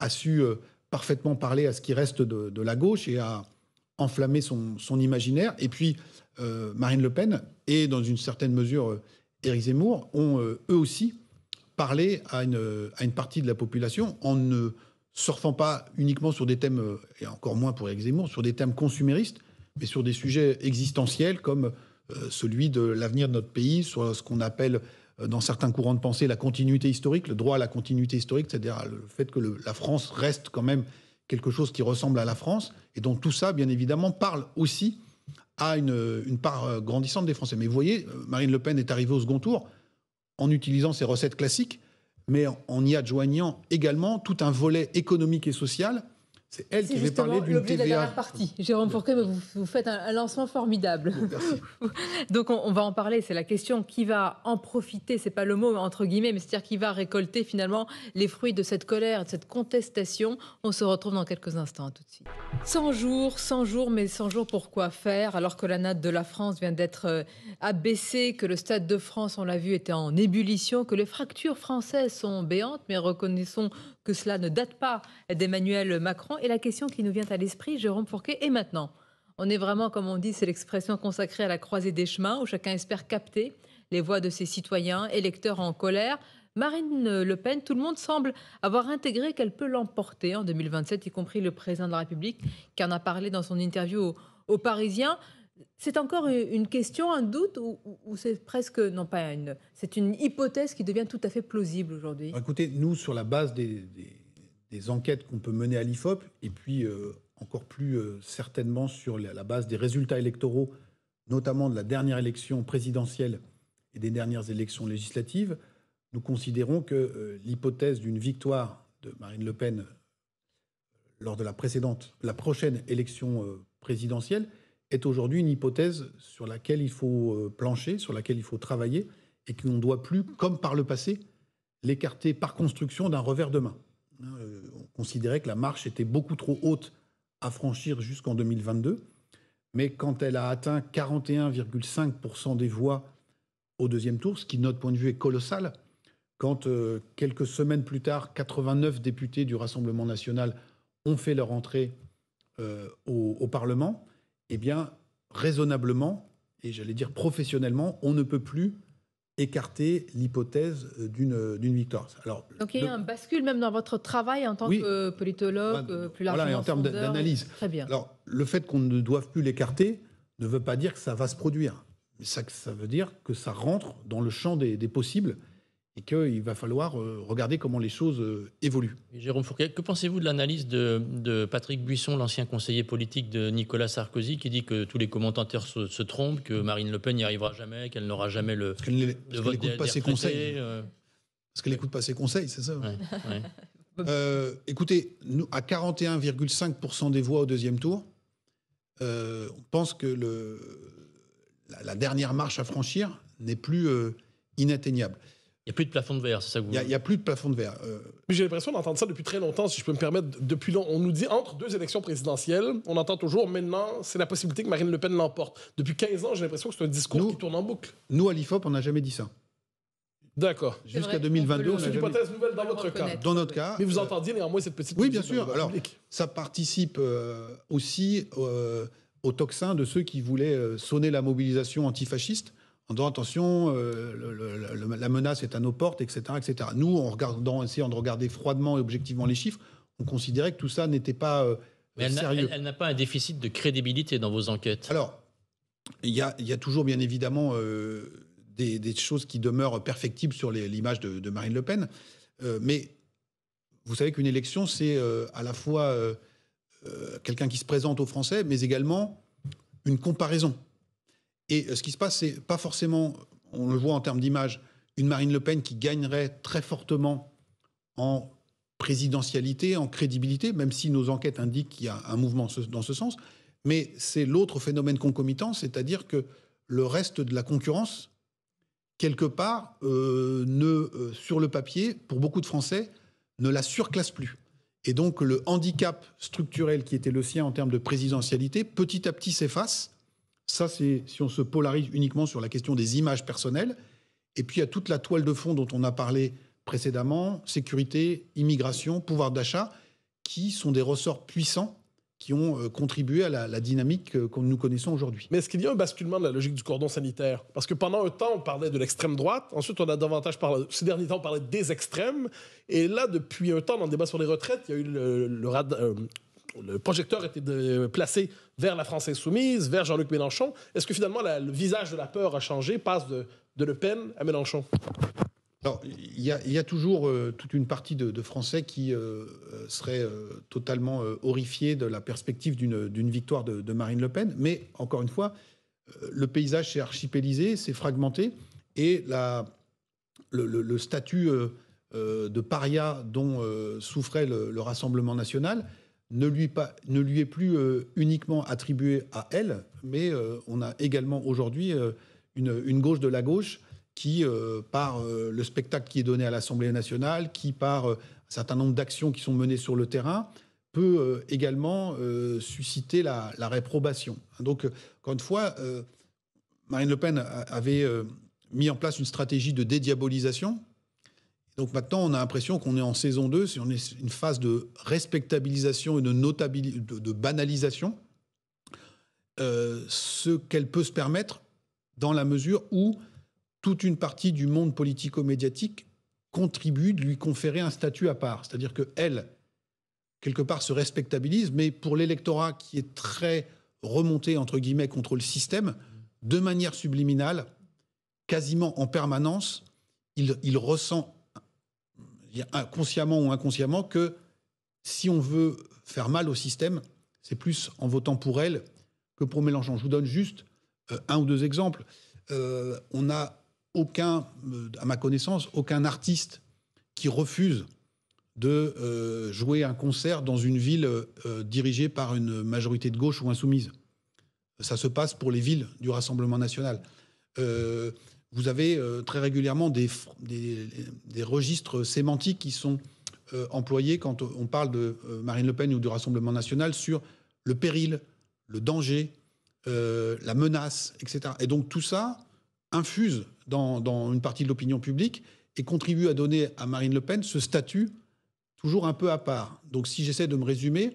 a su euh, parfaitement parler à ce qui reste de, la gauche et a enflammé son, imaginaire. Et puis, euh, Marine Le Pen et, dans une certaine mesure, Éric Zemmour ont eux aussi parlé à une, à une, partie de la population en ne surfant pas uniquement sur des thèmes, et encore moins pour Éric Zemmour, sur des thèmes consuméristes, mais sur des sujets existentiels comme celui de l'avenir de notre pays, sur ce qu'on appelle euh, dans certains courants de pensée, la continuité historique, le droit à la continuité historique, c'est-à-dire le fait que la France reste quand même quelque chose qui ressemble à la France. Et donc tout ça, bien évidemment, parle aussi à une, une part euh, grandissante des Français. Mais vous voyez, euh, Marine Le Pen est arrivée au second tour en utilisant ses recettes classiques, mais en y adjoignant également tout un volet économique et social c'est elle qui avait parlé d'une l'objet de la dernière partie. Jérôme Fourquet, vous, vous faites un, lancement formidable. Donc on, va en parler, c'est la question qui va en profiter, c'est pas le mot entre guillemets, mais c'est-à-dire qui va récolter finalement les fruits de cette colère, de cette contestation. On se retrouve dans quelques instants, tout de suite. 100 jours, 100 jours, mais 100 jours pour quoi faire alors que la natte de la France vient d'être euh, abaissée, que le Stade de France, on l'a vu, était en ébullition, que les fractures françaises sont béantes, mais reconnaissons que cela ne date pas d'Emmanuel Macron. Et la question qui nous vient à l'esprit, Jérôme Fourquet, est maintenant. On est vraiment, comme on dit, c'est l'expression consacrée à la croisée des chemins, où chacun espère capter les voix de ses citoyens, électeurs en colère. Marine Le Pen, tout le monde semble avoir intégré qu'elle peut l'emporter en 2027, y compris le président de la République, qui en a parlé dans son interview aux, aux Parisiens. C'est encore une question, un doute, ou, c'est presque, non pas une, c'est une hypothèse qui devient tout à fait plausible aujourd'hui bah, Écoutez, nous, sur la base des, enquêtes qu'on peut mener à l'IFOP, et puis euh, encore plus euh, certainement sur la, base des résultats électoraux, notamment de la dernière élection présidentielle et des dernières élections législatives, nous considérons que euh, l'hypothèse d'une victoire de Marine Le Pen lors de la précédente, la prochaine élection présidentielle, est aujourd'hui une hypothèse sur laquelle il faut euh, plancher, sur laquelle il faut travailler, et qu'on ne doit plus, comme par le passé, l'écarter par construction d'un revers de main. Hein, euh, on considérait que la marche était beaucoup trop haute à franchir jusqu'en 2022, mais quand elle a atteint 41,5% des voix au deuxième tour, ce qui, de notre point de vue, est colossal, quand euh, quelques semaines plus tard, 89 députés du Rassemblement national ont fait leur entrée au, Parlement, eh bien, raisonnablement, et j'allais dire professionnellement, on ne peut plus écarter l'hypothèse d'une victoire. Alors, Donc il y a un bascule même dans votre travail en tant que politologue, bah, euh, plus largement. Voilà, en termes d'analyse. Très bien. Alors, le fait qu'on ne doive plus l'écarter ne veut pas dire que ça va se produire. Ça, ça veut dire que ça rentre dans le champ des, des possibles et qu'il va falloir euh, regarder comment les choses euh, évoluent. Jérôme Fourquet, que pensez-vous de l'analyse de, Patrick Buisson, l'ancien conseiller politique de Nicolas Sarkozy, qui dit que tous les commentateurs se, trompent, que Marine Le Pen n'y arrivera jamais, qu'elle n'aura jamais le, parce qu'elle pas ses conseils. Euh. Parce qu'elle n'écoute pas ses conseils, c'est ça écoutez, nous, à 41,5% des voix au deuxième tour, on pense que la, dernière marche à franchir n'est plus inatteignable. Il n'y a plus de plafond de verre, c'est ça que vous Il n'y a, plus de plafond de verre. Euh. J'ai l'impression d'entendre ça depuis très longtemps, si je peux me permettre. Depuis longtemps, on nous dit entre deux élections présidentielles, on entend toujours maintenant, c'est la possibilité que Marine Le Pen l'emporte. Depuis 15 ans, j'ai l'impression que c'est un discours qui tourne en boucle. Nous, à l'IFOP, on n'a jamais dit ça. D'accord. Jusqu'à 2022. C'est une hypothèse nouvelle dans votre cas. Dans notre cas. Mais vous entendez euh, entendiez néanmoins cette petite. Oui, bien euh, sûr. Alors, ça participe aussi au toxin de ceux qui voulaient sonner la mobilisation antifasciste en disant attention, euh, la menace est à nos portes, etc., etc. Nous, en regardant, essayant de regarder froidement et objectivement les chiffres, on considérait que tout ça n'était pas euh, Mais elle n'a pas un déficit de crédibilité dans vos enquêtes. Alors, il y a, toujours bien évidemment euh, des, choses qui demeurent perfectibles sur l'image de, Marine Le Pen, mais vous savez qu'une élection, c'est à la fois quelqu'un qui se présente aux Français, mais également une comparaison. Et euh, ce qui se passe, c'est pas forcément, on le voit en termes d'image, une Marine Le Pen qui gagnerait très fortement en présidentialité, en crédibilité, même si nos enquêtes indiquent qu'il y a un mouvement dans ce sens. Mais c'est l'autre phénomène concomitant, c'est-à-dire que le reste de la concurrence, quelque part, euh, ne, euh, sur le papier, pour beaucoup de Français, ne la surclasse plus. Et donc le handicap structurel qui était le sien en termes de présidentialité, petit à petit s'efface. Ça, c'est si on se polarise uniquement sur la question des images personnelles. Et puis, il y a toute la toile de fond dont on a parlé précédemment, sécurité, immigration, pouvoir d'achat, qui sont des ressorts puissants qui ont euh, contribué à la, dynamique euh, que nous connaissons aujourd'hui. Mais est-ce qu'il y a un basculement de la logique du cordon sanitaire Parce que pendant un temps, on parlait de l'extrême droite, ensuite on a davantage parlé, ces derniers temps, on parlait des extrêmes, et là, depuis un temps, dans le débat sur les retraites, il y a eu le, le, euh, le projecteur était de, placé vers la France insoumise, vers Jean-Luc Mélenchon. Est-ce que finalement le visage de la peur a changé, passe de, Le Pen à Mélenchon il y, a toujours euh, toute une partie de, Français qui serait euh, euh, seraient totalement horrifiés de la perspective d'une victoire de, Marine Le Pen. Mais encore une fois, le paysage s'est archipélisé, s'est fragmenté, et le, statut de paria dont souffrait le Rassemblement national ne lui, est plus euh, uniquement attribué à elle, mais euh, on a également aujourd'hui euh, une, gauche de la gauche qui, par le spectacle qui est donné à l'Assemblée nationale, qui par un certain nombre d'actions qui sont menées sur le terrain, peut également susciter la, la, réprobation. Donc, encore une fois, Marine Le Pen avait mis en place une stratégie de dédiabolisation donc maintenant, on a l'impression qu'on est en saison 2, on est une phase de respectabilisation et de, banalisation, euh, ce qu'elle peut se permettre dans la mesure où toute une partie du monde politico-médiatique contribue de lui conférer un statut à part. C'est-à-dire qu'elle, quelque part, se respectabilise, mais pour l'électorat qui est très remonté, entre guillemets, contre le système, de manière subliminale, quasiment en permanence, il, il ressent inconsciemment consciemment ou inconsciemment que si on veut faire mal au système, c'est plus en votant pour elle que pour Mélenchon. Je vous donne juste euh, un ou deux exemples. Euh, on n'a aucun, euh, à ma connaissance, aucun artiste qui refuse de jouer un concert dans une ville dirigée par une majorité de gauche ou insoumise. Ça se passe pour les villes du Rassemblement national vous avez euh, très régulièrement des, des, registres sémantiques qui sont euh, employés quand on parle de euh, Marine Le Pen ou du Rassemblement national sur le péril, le danger, la menace, etc. Et donc tout ça infuse dans, dans une partie de l'opinion publique et contribue à donner à Marine Le Pen ce statut toujours un peu à part. Donc si j'essaie de me résumer,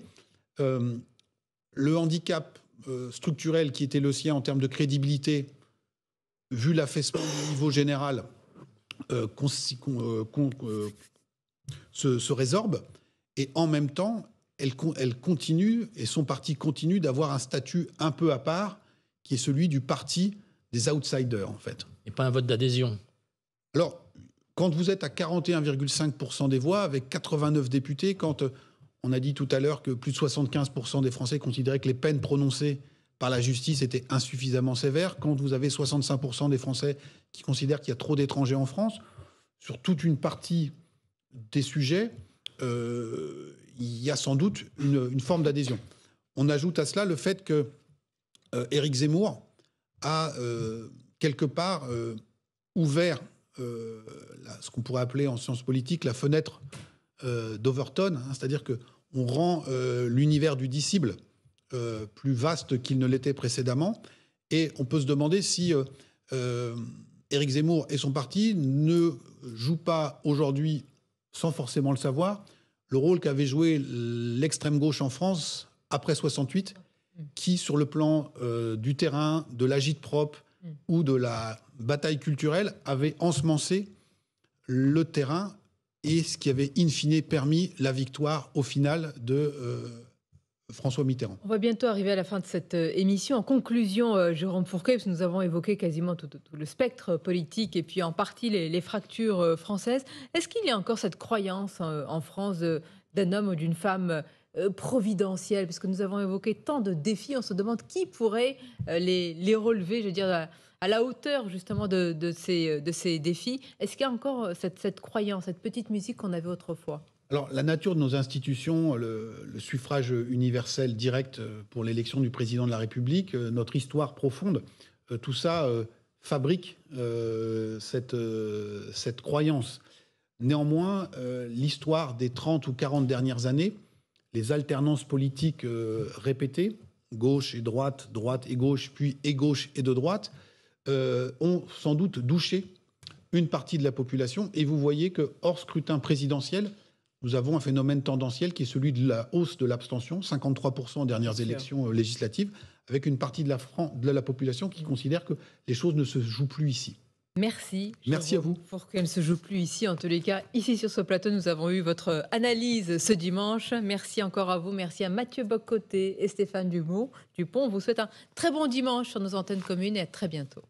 le handicap structurel qui était le sien en termes de crédibilité vu l'affaissement du niveau général, euh, euh, euh, se, résorbe. Et en même temps, elle, elle, continue, et son parti continue d'avoir un statut un peu à part, qui est celui du parti des outsiders, en fait. Et pas un vote d'adhésion. Alors, quand vous êtes à 41,5% des voix, avec 89 députés, quand on a dit tout à l'heure que plus de 75% des Français considéraient que les peines prononcées par la justice était insuffisamment sévère. Quand vous avez 65% des Français qui considèrent qu'il y a trop d'étrangers en France, sur toute une partie des sujets, euh, il y a sans doute une, forme d'adhésion. On ajoute à cela le fait que euh, Éric Zemmour a euh, quelque part ouvert ce qu'on pourrait appeler en sciences politiques la fenêtre d'Overton, hein, c'est-à-dire que on rend l'univers du disciple euh, plus vaste qu'il ne l'était précédemment. Et on peut se demander si euh, euh, Éric Zemmour et son parti ne jouent pas aujourd'hui, sans forcément le savoir, le rôle qu'avait joué l'extrême gauche en France après 68, qui, sur le plan euh, du terrain, de l'agite propre ou de la bataille culturelle, avait ensemencé le terrain et ce qui avait in fine permis la victoire au final de François Mitterrand. On va bientôt arriver à la fin de cette euh, émission. En conclusion, euh, Jérôme Fourquet, parce que nous avons évoqué quasiment tout, le spectre euh, politique et puis en partie les, fractures françaises, est-ce qu'il y a encore cette croyance en, France d'un homme ou d'une femme providentielle Parce que nous avons évoqué tant de défis, on se demande qui pourrait les, relever, je veux dire, à, la hauteur justement de, ces, défis. Est-ce qu'il y a encore cette croyance, cette petite musique qu'on avait autrefois alors, la nature de nos institutions, le, suffrage universel direct euh, pour l'élection du président de la République, euh, notre histoire profonde, euh, tout ça fabrique cette, cette, croyance. Néanmoins, l'histoire des 30 ou 40 dernières années, les alternances politiques répétées, gauche et droite, droite et gauche, puis et gauche et de droite, ont sans doute douché une partie de la population. Et vous voyez que, hors scrutin présidentiel, nous avons un phénomène tendanciel qui est celui de la hausse de l'abstention, 53% aux dernières élections euh, législatives, avec une partie de la, de la population qui considère que les choses ne se jouent plus ici. Merci. Merci à vous. Pour qu'elles ne se jouent plus ici, en tous les cas, ici sur ce plateau, nous avons eu votre analyse ce dimanche. Merci encore à vous. Merci à Mathieu Boccoté et Stéphane Dumont. Dupont. On vous souhaite un très bon dimanche sur nos antennes communes et à très bientôt.